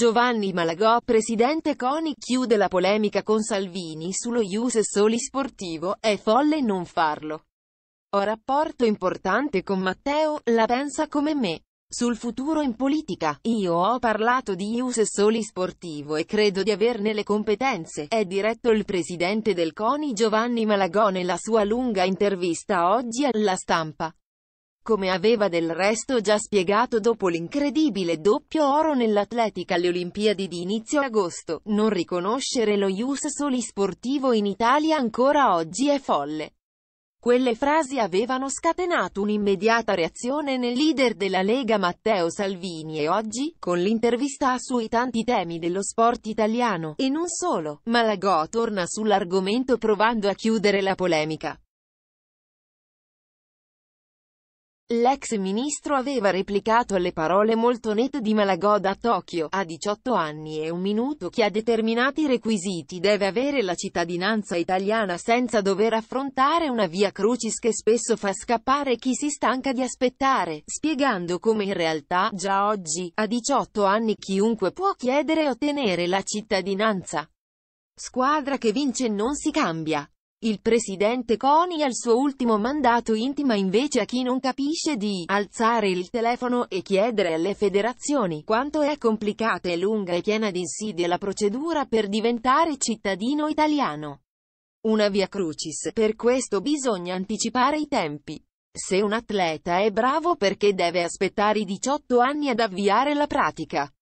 Giovanni Malagò presidente Coni chiude la polemica con Salvini sullo Ius e Soli sportivo, è folle non farlo. Ho rapporto importante con Matteo, la pensa come me. Sul futuro in politica, io ho parlato di Ius e Soli sportivo e credo di averne le competenze, è diretto il presidente del CONI Giovanni Malagò nella sua lunga intervista oggi alla stampa. Come aveva del resto già spiegato dopo l'incredibile doppio oro nell'atletica alle Olimpiadi di inizio agosto, non riconoscere lo Ius Soli sportivo in Italia ancora oggi è folle. Quelle frasi avevano scatenato un'immediata reazione nel leader della Lega Matteo Salvini e oggi, con l'intervista sui tanti temi dello sport italiano, e non solo, Malagò torna sull'argomento provando a chiudere la polemica. L'ex ministro aveva replicato alle parole molto nette di Malagoda a Tokyo, a 18 anni e un minuto chi ha determinati requisiti deve avere la cittadinanza italiana senza dover affrontare una via crucis che spesso fa scappare chi si stanca di aspettare, spiegando come in realtà, già oggi, a 18 anni chiunque può chiedere e ottenere la cittadinanza. Squadra che vince non si cambia. Il presidente Coni al suo ultimo mandato intima invece a chi non capisce di alzare il telefono e chiedere alle federazioni quanto è complicata e lunga e piena di insidie la procedura per diventare cittadino italiano. Una via crucis, per questo bisogna anticipare i tempi. Se un atleta è bravo perché deve aspettare i 18 anni ad avviare la pratica.